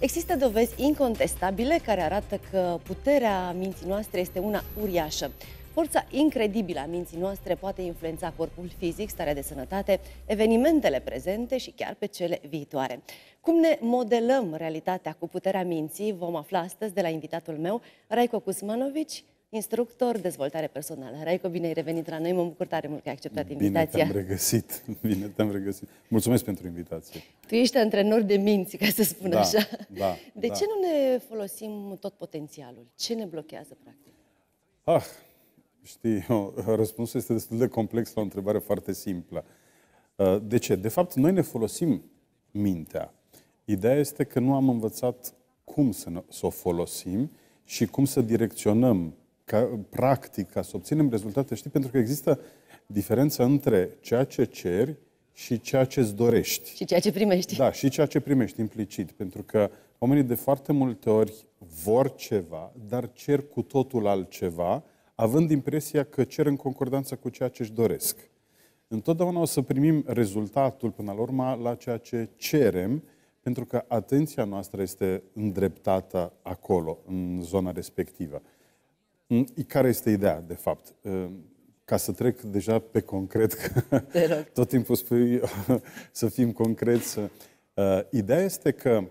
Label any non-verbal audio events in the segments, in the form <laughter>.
Există dovezi incontestabile care arată că puterea minții noastre este una uriașă. Forța incredibilă a minții noastre poate influența corpul fizic, starea de sănătate, evenimentele prezente și chiar pe cele viitoare. Cum ne modelăm realitatea cu puterea minții vom afla astăzi de la invitatul meu, Raico Kuzmanovici instructor, dezvoltare personală. Raico, bine ai revenit la noi, mă bucur tare mult că ai acceptat invitația. Bine te-am regăsit, <laughs> bine te-am regăsit. Mulțumesc pentru invitație. Tu ești antrenor de minți, ca să spun da, așa. Da, de da. ce nu ne folosim tot potențialul? Ce ne blochează, practic? Ah, știi, <laughs> răspunsul este destul de complex la o întrebare foarte simplă. Uh, de ce? De fapt, noi ne folosim mintea. Ideea este că nu am învățat cum să, să o folosim și cum să direcționăm ca, practic, ca să obținem rezultate, știi, pentru că există diferență între ceea ce ceri și ceea ce îți dorești. Și ceea ce primești. Da, și ceea ce primești implicit, pentru că oamenii de foarte multe ori vor ceva, dar cer cu totul altceva, având impresia că cer în concordanță cu ceea ce își doresc. Întotdeauna o să primim rezultatul, până la urmă, la ceea ce cerem, pentru că atenția noastră este îndreptată acolo, în zona respectivă. Care este ideea, de fapt? Ă, ca să trec deja pe concret, că <laughs> tot timpul spui <laughs> să fim concreți. Ă, ideea este că,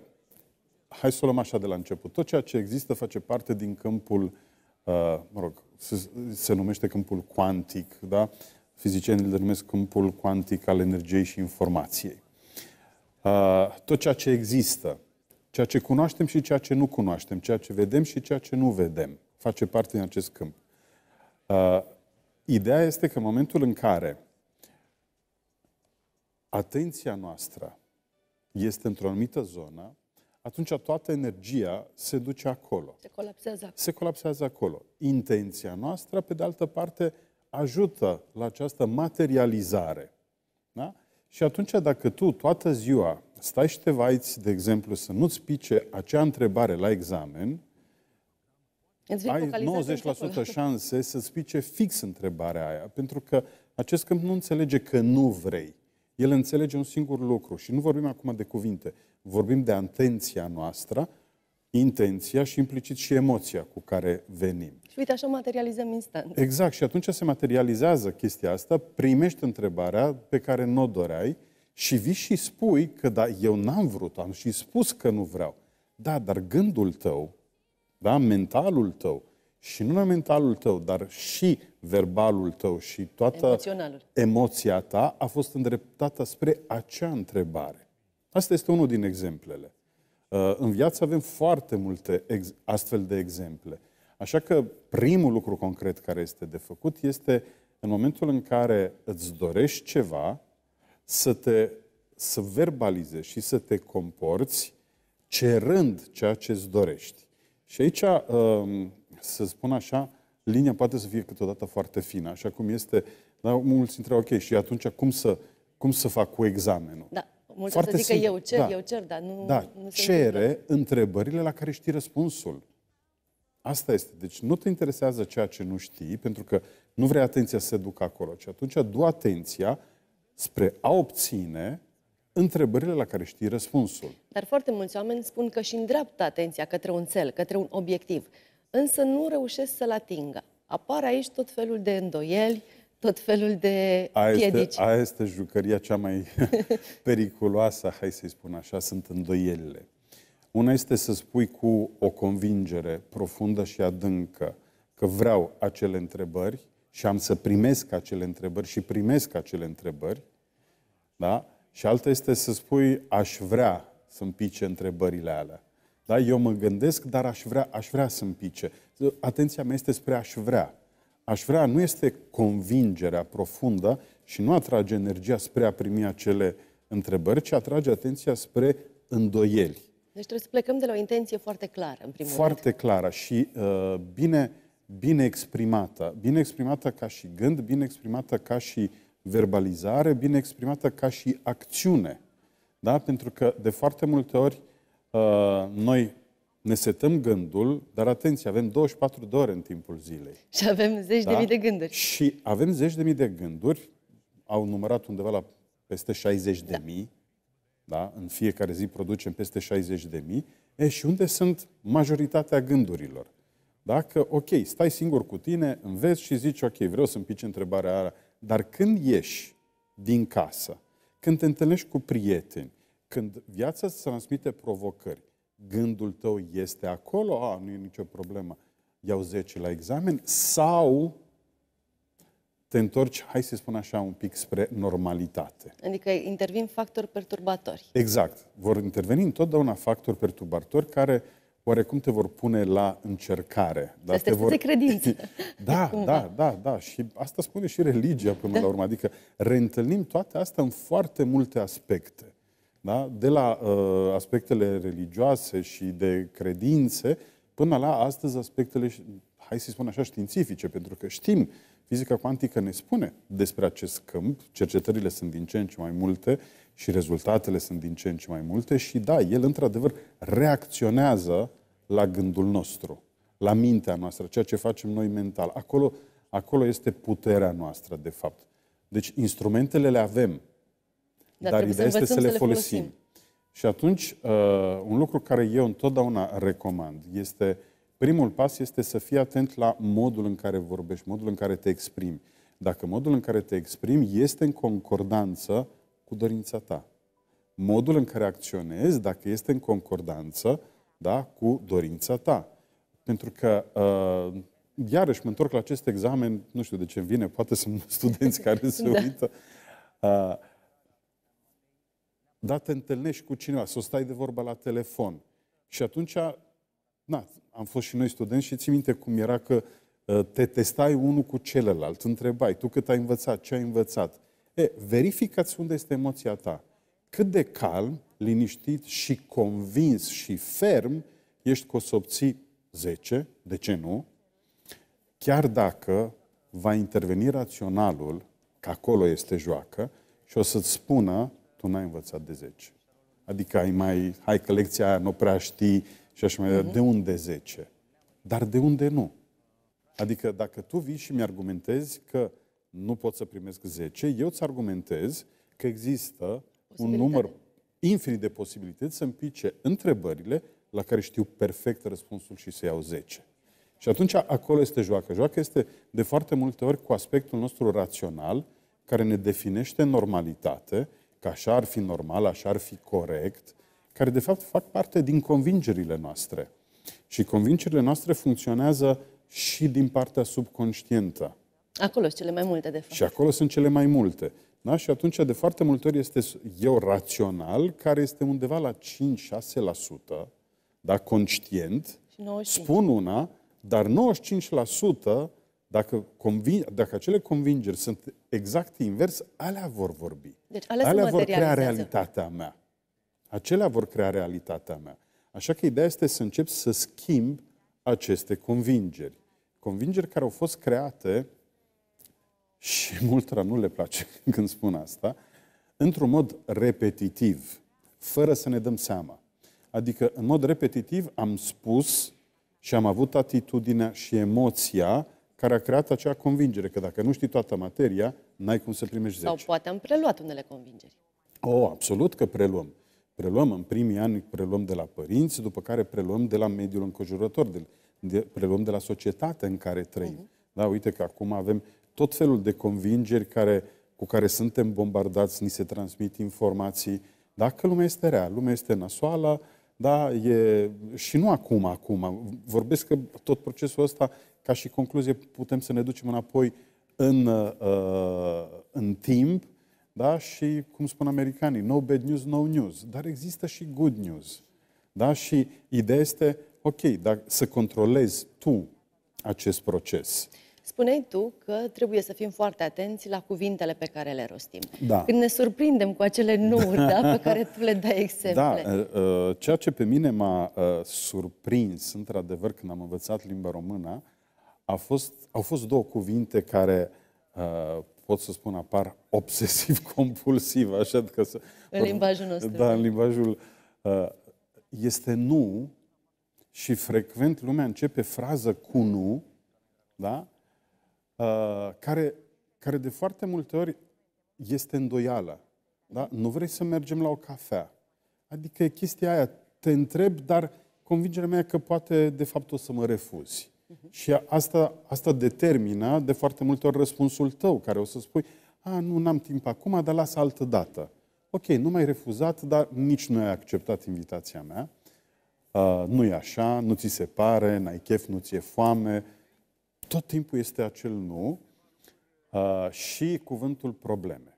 hai să o luăm așa de la început, tot ceea ce există face parte din câmpul, ă, mă rog, se, se numește câmpul cuantic, da? Fizicienii îl numesc câmpul cuantic al energiei și informației. Tot ceea ce există, ceea ce cunoaștem și ceea ce nu cunoaștem, ceea ce vedem și ceea ce nu vedem face parte din acest câmp. Uh, ideea este că în momentul în care atenția noastră este într-o anumită zonă, atunci toată energia se duce acolo. Se colapsează acolo. Se colapsează acolo. Intenția noastră, pe de altă parte, ajută la această materializare. Da? Și atunci, dacă tu toată ziua stai și te vaiți, de exemplu, să nu-ți pice acea întrebare la examen, ai 90% <laughs> șanse să-ți pice fix întrebarea aia, pentru că acest câmp nu înțelege că nu vrei. El înțelege un singur lucru și nu vorbim acum de cuvinte, vorbim de intenția noastră, intenția și implicit și emoția cu care venim. Și uite, așa materializăm instant. Exact, și atunci se materializează chestia asta, primești întrebarea pe care nu o doreai și vii și spui că da, eu n-am vrut, am și spus că nu vreau. Da, dar gândul tău da? mentalul tău. Și nu numai mentalul tău, dar și verbalul tău și toată emoția ta a fost îndreptată spre acea întrebare. Asta este unul din exemplele. Uh, în viață avem foarte multe astfel de exemple. Așa că primul lucru concret care este de făcut este în momentul în care îți dorești ceva, să te să verbalizezi și să te comporți cerând ceea ce îți dorești. Și aici, um, să spun așa, linia poate să fie câteodată foarte fină, așa cum este. Dar mulți întreabă, ok, și atunci cum să, cum să fac cu examenul? Da. Mulți foarte să zică simplu. eu cer, da. eu cer, dar nu, da. nu se Cere întâmplă. întrebările la care știi răspunsul. Asta este. Deci nu te interesează ceea ce nu știi, pentru că nu vrei atenția să se ducă acolo, ci atunci du atenția spre a obține întrebările la care știi răspunsul. Dar foarte mulți oameni spun că și îndreaptă atenția către un cel, către un obiectiv, însă nu reușesc să-l atingă. Apar aici tot felul de îndoieli, tot felul de aia piedici. Este, aia este jucăria cea mai <laughs> periculoasă, hai să-i spun așa, sunt îndoielile. Una este să spui cu o convingere profundă și adâncă că vreau acele întrebări și am să primesc acele întrebări și primesc acele întrebări, da? Și alta este să spui, aș vrea să-mi pice întrebările alea. Da? Eu mă gândesc, dar aș vrea, aș vrea să-mi pice. Atenția mea este spre aș vrea. Aș vrea nu este convingerea profundă și nu atrage energia spre a primi acele întrebări, ci atrage atenția spre îndoieli. Deci trebuie să plecăm de la o intenție foarte clară, în primul foarte rând. Foarte clară și uh, bine, bine exprimată. Bine exprimată ca și gând, bine exprimată ca și uh, verbalizare bine exprimată ca și acțiune. Da? Pentru că de foarte multe ori uh, noi ne setăm gândul, dar atenție, avem 24 de ore în timpul zilei. Și avem zeci da? de mii de gânduri. Și avem zeci de mii de gânduri, au numărat undeva la peste 60 da. de mii, da? în fiecare zi producem peste 60 de mii, e, și unde sunt majoritatea gândurilor? Dacă, ok, stai singur cu tine, înveți și zici, ok, vreau să împici întrebarea aia, dar când ieși din casă, când te întâlnești cu prieteni, când viața îți transmite provocări, gândul tău este acolo, a, nu e nicio problemă, iau 10 la examen, sau te întorci, hai să spun așa, un pic spre normalitate. Adică intervin factori perturbatori. Exact. Vor interveni întotdeauna factori perturbatori care uh, oarecum te vor pune la încercare. Dar te vor... credință. <laughs> Da, da, da, da. Și asta spune și religia până da. la urmă. Adică reîntâlnim toate astea în foarte multe aspecte. Da? De la uh, aspectele religioase și de credințe până la astăzi aspectele, hai să spun așa, științifice, pentru că știm, fizica cuantică ne spune despre acest câmp, cercetările sunt din ce în ce mai multe și rezultatele sunt din ce în ce mai multe și da, el într-adevăr reacționează la gândul nostru, la mintea noastră, ceea ce facem noi mental. Acolo, acolo este puterea noastră, de fapt. Deci instrumentele le avem, dar, dar ideea este să le folosim. folosim. Și atunci, uh, un lucru care eu întotdeauna recomand este, primul pas este să fii atent la modul în care vorbești, modul în care te exprimi. Dacă modul în care te exprimi este în concordanță cu dorința ta. Modul în care acționezi, dacă este în concordanță da? cu dorința ta. Pentru că, uh, iarăși mă întorc la acest examen, nu știu de ce vine, poate sunt <laughs> studenți care se da. uită. Uh, dar te întâlnești cu cineva, să stai de vorbă la telefon. Și atunci, na, am fost și noi studenți și ții minte cum era că uh, te testai unul cu celălalt, întrebai, tu cât ai învățat, ce ai învățat. E, verificați unde este emoția ta. Cât de calm liniștit și convins și ferm, ești că o să obții 10, de ce nu? Chiar dacă va interveni raționalul, că acolo este joacă, și o să-ți spună, tu n-ai învățat de 10. Adică ai mai, hai că lecția aia nu prea știi și așa mai departe. Mhm. De unde 10? Dar de unde nu? Adică dacă tu vii și mi-argumentezi că nu pot să primesc 10, eu îți argumentez că există un număr infinit de posibilități să împice întrebările la care știu perfect răspunsul și să iau 10. Și atunci acolo este joacă. Joacă este de foarte multe ori cu aspectul nostru rațional care ne definește normalitate, că așa ar fi normal, așa ar fi corect, care de fapt fac parte din convingerile noastre. Și convingerile noastre funcționează și din partea subconștientă. Acolo sunt cele mai multe, de fapt. Și acolo sunt cele mai multe. Da? Și atunci, de foarte multe ori, este eu rațional, care este undeva la 5-6%, da, conștient, spun una, dar 95%, dacă, convin, dacă acele convingeri sunt exact invers, alea vor vorbi. Deci, alea, alea vor crea realitatea mea. Acelea vor crea realitatea mea. Așa că ideea este să încep să schimb aceste convingeri. Convingeri care au fost create și <laughs> multora nu le place <laughs> când spun asta, într-un mod repetitiv, fără să ne dăm seama. Adică, în mod repetitiv, am spus și am avut atitudinea și emoția care a creat acea convingere că dacă nu știi toată materia, n-ai cum să primești 10. Sau poate am preluat unele convingeri. Oh, absolut că preluăm. Preluăm în primii ani, preluăm de la părinți, după care preluăm de la mediul înconjurător, de, de, preluăm de la societatea în care trăim. Uh-huh. Da, uite că acum avem tot felul de convingeri care, cu care suntem bombardați, ni se transmit informații. Dacă lumea este rea, lumea este nasoală, da, e, și nu acum, acum. Vorbesc că tot procesul ăsta, ca și concluzie, putem să ne ducem înapoi în, uh, în timp, da? Și, cum spun americanii, no bad news, no news. Dar există și good news. Da? Și ideea este, ok, dar să controlezi tu acest proces. Spuneai tu că trebuie să fim foarte atenți la cuvintele pe care le rostim. Da. Când ne surprindem cu acele nuuri da, pe care tu le dai da, exemple. Da, ceea ce pe mine m-a uh, surprins, într-adevăr, când am învățat limba română, a fost, au fost două cuvinte care, pot să spun, apar obsesiv-compulsiv, <laughs> așa că... Să, în limbajul nostru. Da, în limbajul... Este nu și frecvent lumea începe frază cu nu, da? Uh, care, care de foarte multe ori este îndoială. Da? Nu vrei să mergem la o cafea. Adică e chestia aia. Te întreb, dar convingerea mea că poate, de fapt, o să mă refuzi. Uh-huh. Și asta, asta determină, de foarte multe ori, răspunsul tău, care o să spui, a, nu, n-am timp acum, dar las altă dată. Ok, nu m-ai refuzat, dar nici nu ai acceptat invitația mea. Uh, nu e așa, nu ți se pare, n-ai chef, nu ți-e foame, uh, tot timpul este acel nu uh, și cuvântul probleme.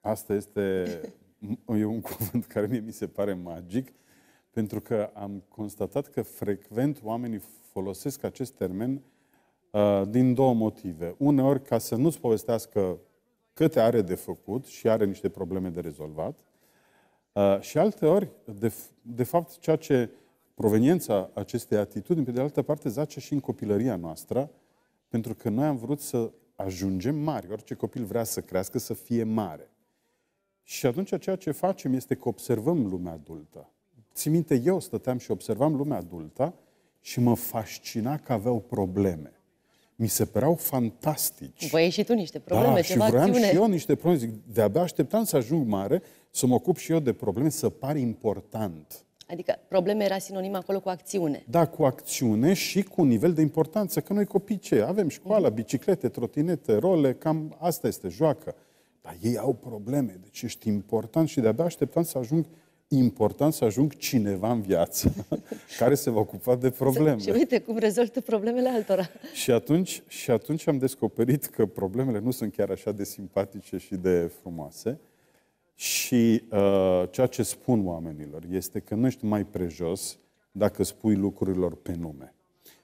Asta este e un cuvânt care mie mi se pare magic, pentru că am constatat că frecvent oamenii folosesc acest termen uh, din două motive. Uneori ca să nu-ți povestească câte are de făcut și are niște probleme de rezolvat, uh, și alteori, de, de fapt, ceea ce proveniența acestei atitudini, pe de altă parte, zace și în copilăria noastră, pentru că noi am vrut să ajungem mari. Orice copil vrea să crească, să fie mare. Și atunci ceea ce facem este că observăm lumea adultă. Ți minte, eu stăteam și observam lumea adultă și mă fascina că aveau probleme. Mi se păreau fantastici. Voi și tu niște da, probleme, da, și vreau acțiune. și eu niște probleme. Zic, de-abia așteptam să ajung mare, să mă ocup și eu de probleme, să par important. Adică probleme era sinonimă acolo cu acțiune. Da, cu acțiune și cu un nivel de importanță. Că noi copii ce? Avem școală, mhm. biciclete, trotinete, role, cam asta este, joacă. Dar ei au probleme, deci ești important și de-abia așteptam să ajung important să ajung cineva în viață <laughs> care se va ocupa de probleme. Și uite cum rezolvă problemele altora. și, atunci, și atunci am descoperit că problemele nu sunt chiar așa de simpatice și de frumoase, și uh, ceea ce spun oamenilor este că nu ești mai prejos dacă spui lucrurilor pe nume.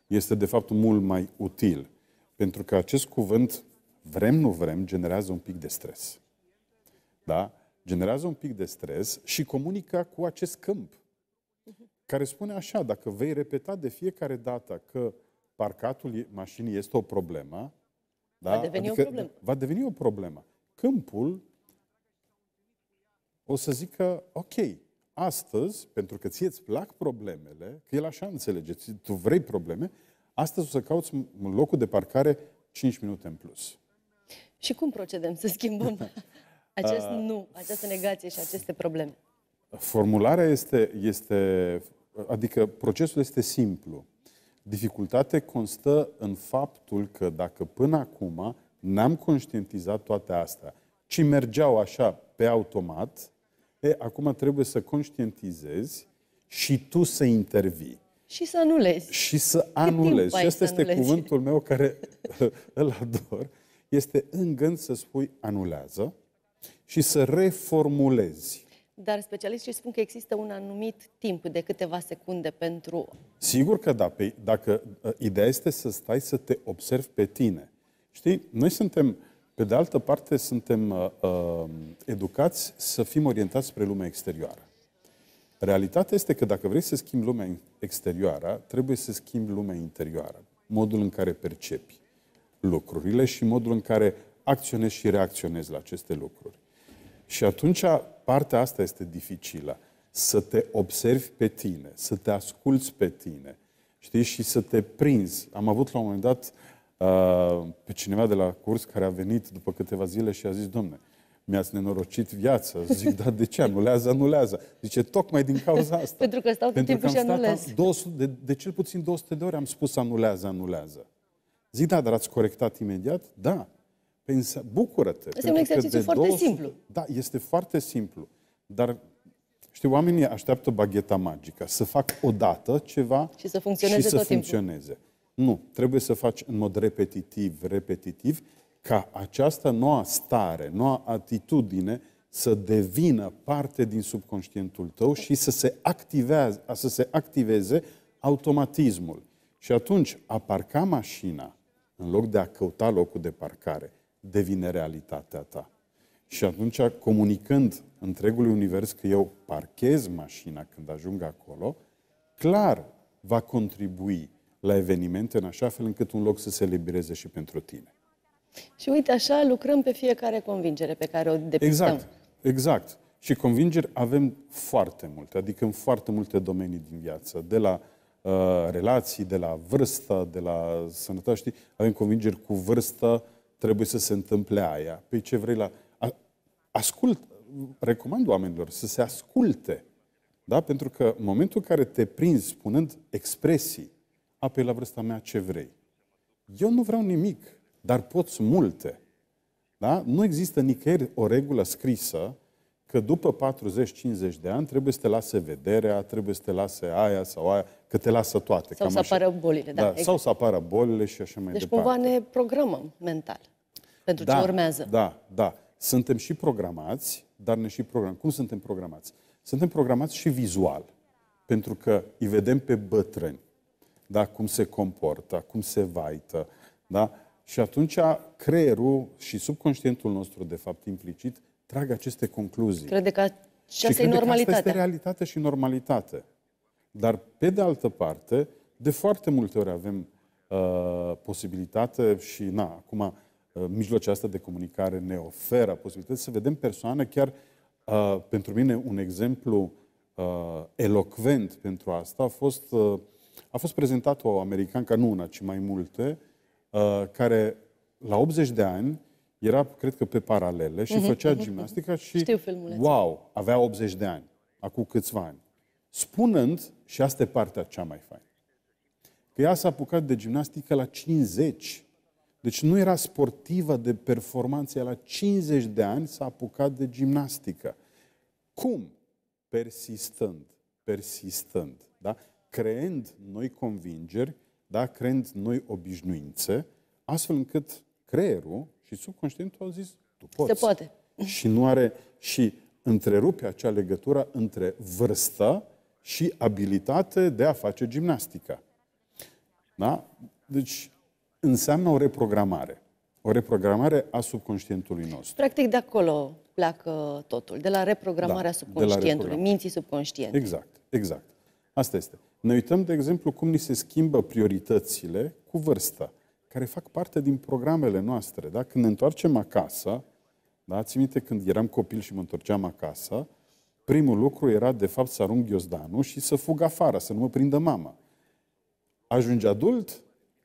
Este, de fapt, mult mai util. Pentru că acest cuvânt, vrem, nu vrem, generează un pic de stres. Da? Generează un pic de stres și comunica cu acest câmp care spune așa, dacă vei repeta de fiecare dată că parcatul mașinii este o problemă, da? va, deveni adică o problemă. va deveni o problemă. Câmpul o să zică, ok, astăzi, pentru că ție îți plac problemele, că el așa înțelege, tu vrei probleme, astăzi o să cauți un locul de parcare 5 minute în plus. Și cum procedăm să schimbăm <laughs> acest uh, nu, această negație și aceste probleme? Formularea este, este, adică procesul este simplu. Dificultate constă în faptul că dacă până acum n-am conștientizat toate astea, ci mergeau așa pe automat, E, acum trebuie să conștientizezi și tu să intervii. Și să anulezi. Și să anulezi. Și ăsta este cuvântul meu care <laughs> îl ador. Este în gând să spui anulează și să reformulezi. Dar specialiștii spun că există un anumit timp de câteva secunde pentru... Sigur că da. Pe, dacă, ă, ideea este să stai să te observi pe tine. Știi, noi suntem pe de altă parte, suntem uh, uh, educați să fim orientați spre lumea exterioară. Realitatea este că dacă vrei să schimbi lumea exterioară, trebuie să schimbi lumea interioară. Modul în care percepi lucrurile și modul în care acționezi și reacționezi la aceste lucruri. Și atunci partea asta este dificilă. Să te observi pe tine, să te asculți pe tine, știi, și să te prinzi. Am avut la un moment dat uh, Uh, pe cineva de la curs care a venit după câteva zile și a zis, domne, mi-ați nenorocit viața. <laughs> Zic, dar de ce? Anulează, anulează. Zice, tocmai din cauza asta. <laughs> Pentru că stau Pentru timpul că am și anulez. 200, de, de cel puțin 200 de ori am spus anulează, anulează. Zic, da, dar ați corectat imediat? Da. Pensa, păi bucură-te. Este un exercițiu foarte 200, simplu. Da, este foarte simplu. Dar, știi, oamenii așteaptă bagheta magică, să fac odată ceva și să funcționeze și să tot funcționeze. Timpul. Nu, trebuie să faci în mod repetitiv, repetitiv, ca această noua stare, noua atitudine să devină parte din subconștientul tău și să se, activeze, să se activeze automatismul. Și atunci, a parca mașina, în loc de a căuta locul de parcare, devine realitatea ta. Și atunci, comunicând întregului univers că eu parchez mașina când ajung acolo, clar va contribui la evenimente, în așa fel încât un loc să se libereze și pentru tine. Și uite, așa lucrăm pe fiecare convingere pe care o depistăm. Exact, exact. Și convingeri avem foarte multe, adică în foarte multe domenii din viață, de la uh, relații, de la vârstă, de la sănătate, știi? Avem convingeri cu vârstă, trebuie să se întâmple aia. Pe păi ce vrei la... A, ascult, recomand oamenilor să se asculte, da? Pentru că în momentul în care te prinzi spunând expresii apei la vârsta mea ce vrei. Eu nu vreau nimic, dar poți multe. Da? Nu există nicăieri o regulă scrisă că după 40-50 de ani trebuie să te lase vederea, trebuie să te lase aia sau aia, că te lasă toate. Sau să apară bolile. Da, da, exact. Sau să apară bolile și așa mai deci, departe. Deci cumva ne programăm mental pentru da, ce urmează. Da, da. Suntem și programați, dar ne și programăm. Cum suntem programați? Suntem programați și vizual, pentru că îi vedem pe bătrâni da? cum se comportă, cum se vaită. Da? Și atunci creierul și subconștientul nostru, de fapt, implicit, trag aceste concluzii. Crede că și asta e normalitatea. Asta este realitate și normalitate. Dar, pe de altă parte, de foarte multe ori avem uh, posibilitate și, na, acum, uh, mijlocea asta de comunicare ne oferă posibilitatea să vedem persoane, chiar uh, pentru mine un exemplu uh, elocvent pentru asta a fost uh, a fost prezentat o americană, nu una, ci mai multe, uh, care la 80 de ani era, cred că, pe paralele și uh-huh, făcea mhm, gimnastica mhm. și, Știu wow, avea 80 de ani, acum câțiva ani. Spunând, și asta e partea cea mai faină, că ea s-a apucat de gimnastică la 50. Deci nu era sportivă de performanță, ea la 50 de ani s-a apucat de gimnastică. Cum? Persistând, persistând. Da? creând noi convingeri, da? creând noi obișnuințe, astfel încât creierul și subconștientul au zis, tu poți. Se poate. Și nu are, și întrerupe acea legătură între vârstă și abilitate de a face gimnastică. Da? Deci înseamnă o reprogramare. O reprogramare a subconștientului nostru. Practic de acolo pleacă totul, de la reprogramarea da, subconștientului, la reprogram. minții subconștiente. Exact, exact. Asta este. Ne uităm, de exemplu, cum ni se schimbă prioritățile cu vârsta, care fac parte din programele noastre. Da? Când ne întoarcem acasă, da? ți minte când eram copil și mă întorceam acasă, primul lucru era, de fapt, să arunc ghiozdanul și să fug afară, să nu mă prindă mama. Ajungi adult,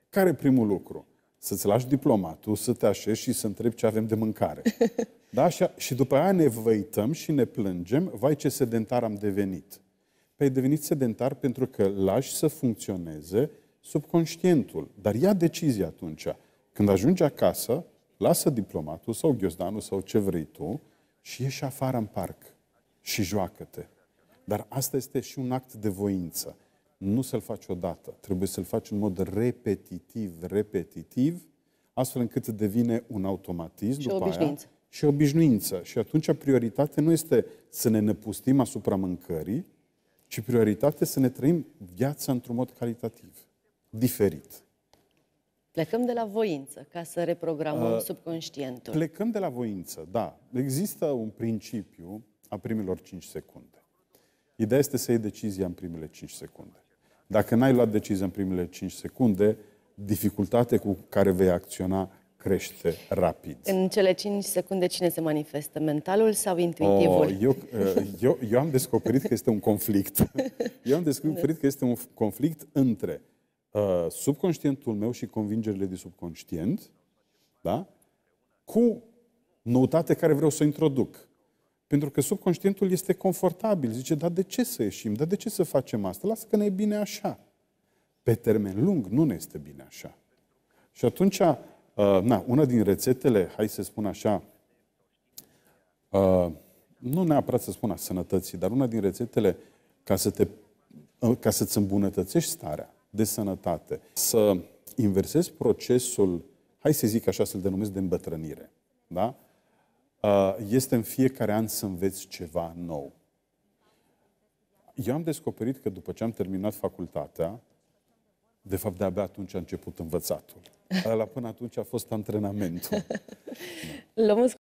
care e primul lucru? Să-ți lași diplomatul, să te așezi și să întrebi ce avem de mâncare. <laughs> Da? Și, și după aia ne văităm și ne plângem, vai ce sedentar am devenit ai păi, devenit sedentar pentru că lași să funcționeze subconștientul. Dar ia decizia atunci. Când ajungi acasă, lasă diplomatul sau ghiozdanul sau ce vrei tu și ieși afară în parc și joacă-te. Dar asta este și un act de voință. Nu să-l faci odată. Trebuie să-l faci în mod repetitiv, repetitiv, astfel încât devine un automatism și după obișnuință. aia și obișnuință. Și atunci prioritatea nu este să ne năpustim asupra mâncării, ci prioritate să ne trăim viața într-un mod calitativ, diferit. Plecăm de la voință ca să reprogramăm uh, subconștientul. Plecăm de la voință, da. Există un principiu a primilor 5 secunde. Ideea este să iei decizia în primele 5 secunde. Dacă n-ai luat decizia în primele 5 secunde, dificultate cu care vei acționa crește rapid. În cele 5 secunde cine se manifestă, mentalul sau intuitivul? Oh, eu, uh, eu, eu am descoperit că este un conflict. Eu am descoperit că este un conflict între uh, subconștientul meu și convingerile de subconștient, da? cu noutate care vreau să o introduc. Pentru că subconștientul este confortabil. Zice, dar de ce să ieșim? Dar de ce să facem asta? Lasă că ne e bine așa. Pe termen lung nu ne este bine așa. Și atunci Uh, na, una din rețetele, hai să spun așa, uh, nu neapărat să spun a sănătății, dar una din rețetele ca să te uh, ca să-ți îmbunătățești starea de sănătate, să inversezi procesul, hai să zic așa, să-l denumesc de îmbătrânire, da? Uh, este în fiecare an să înveți ceva nou. Eu am descoperit că după ce am terminat facultatea, de fapt, de-abia atunci a început învățatul. <laughs> La până atunci a fost antrenamentul. <laughs> Da.